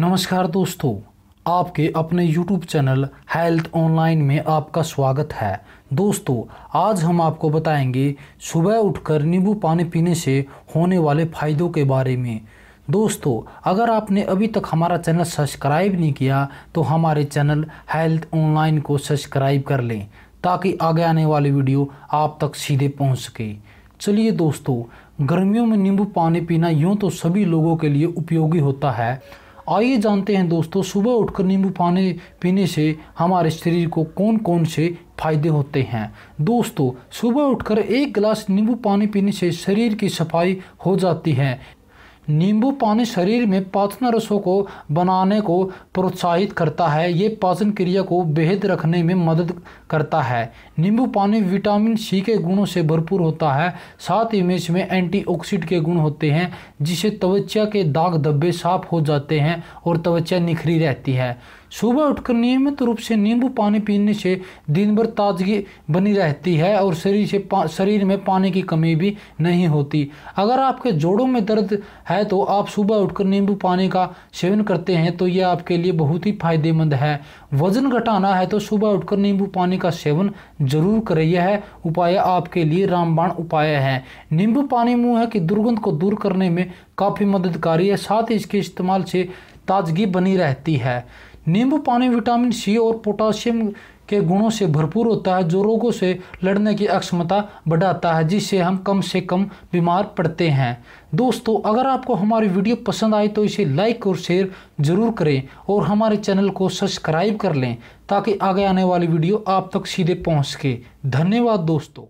नमस्कार दोस्तों आपके अपने YouTube चैनल हेल्थ ऑनलाइन में आपका स्वागत है दोस्तों आज हम आपको बताएंगे सुबह उठकर नींबू पानी पीने से होने वाले फ़ायदों के बारे में दोस्तों अगर आपने अभी तक हमारा चैनल सब्सक्राइब नहीं किया तो हमारे चैनल हेल्थ ऑनलाइन को सब्सक्राइब कर लें ताकि आगे आने वाली वीडियो आप तक सीधे पहुँच सके चलिए दोस्तों गर्मियों में नींबू पानी पीना यूँ तो सभी लोगों के लिए उपयोगी होता है आइए जानते हैं दोस्तों सुबह उठकर नींबू पानी पीने से हमारे शरीर को कौन कौन से फायदे होते हैं दोस्तों सुबह उठकर एक गिलास नींबू पानी पीने से शरीर की सफाई हो जाती है नींबू पानी शरीर में पाचन रसों को बनाने को प्रोत्साहित करता है ये पाचन क्रिया को बेहद रखने में मदद करता है नींबू पानी विटामिन सी के गुणों से भरपूर होता है साथ ही में इसमें एंटीऑक्सीड के गुण होते हैं जिससे त्वचा के दाग धब्बे साफ हो जाते हैं और त्वचा निखरी रहती है सुबह उठकर नियमित रूप से नींबू पानी पीने से दिन भर ताजगी बनी रहती है और शरीर से शरीर में पानी की कमी भी नहीं होती अगर आपके जोड़ों में दर्द है तो आप सुबह उठकर नींबू पानी का सेवन करते हैं तो यह आपके लिए बहुत ही फायदेमंद है वजन घटाना है तो सुबह उठकर नींबू पानी का सेवन जरूर करें यह उपाय आपके लिए रामबाण उपाय है नींबू पानी मुँह की दुर्गंध को दूर करने में काफ़ी मददगारी है साथ ही इसके इस्तेमाल से ताजगी बनी रहती है नींबू पानी विटामिन सी और पोटासियम के गुणों से भरपूर होता है जो रोगों से लड़ने की अक्षमता बढ़ाता है जिससे हम कम से कम बीमार पड़ते हैं दोस्तों अगर आपको हमारी वीडियो पसंद आई तो इसे लाइक और शेयर ज़रूर करें और हमारे चैनल को सब्सक्राइब कर लें ताकि आगे आने वाली वीडियो आप तक सीधे पहुँच सके धन्यवाद दोस्तों